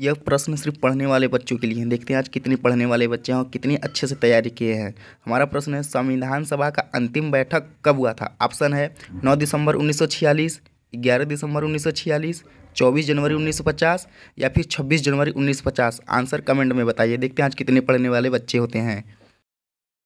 यह प्रश्न सिर्फ पढ़ने वाले बच्चों के लिए है देखते हैं आज कितने पढ़ने वाले बच्चे हैं और कितने अच्छे से तैयारी किए हैं हमारा प्रश्न है संविधान सभा का अंतिम बैठक कब हुआ था ऑप्शन है 9 दिसंबर 1946 11 दिसंबर 1946 24 जनवरी 1950 या फिर 26 जनवरी 1950 आंसर कमेंट में बताइए देखते हैं आज कितने पढ़ने वाले बच्चे होते हैं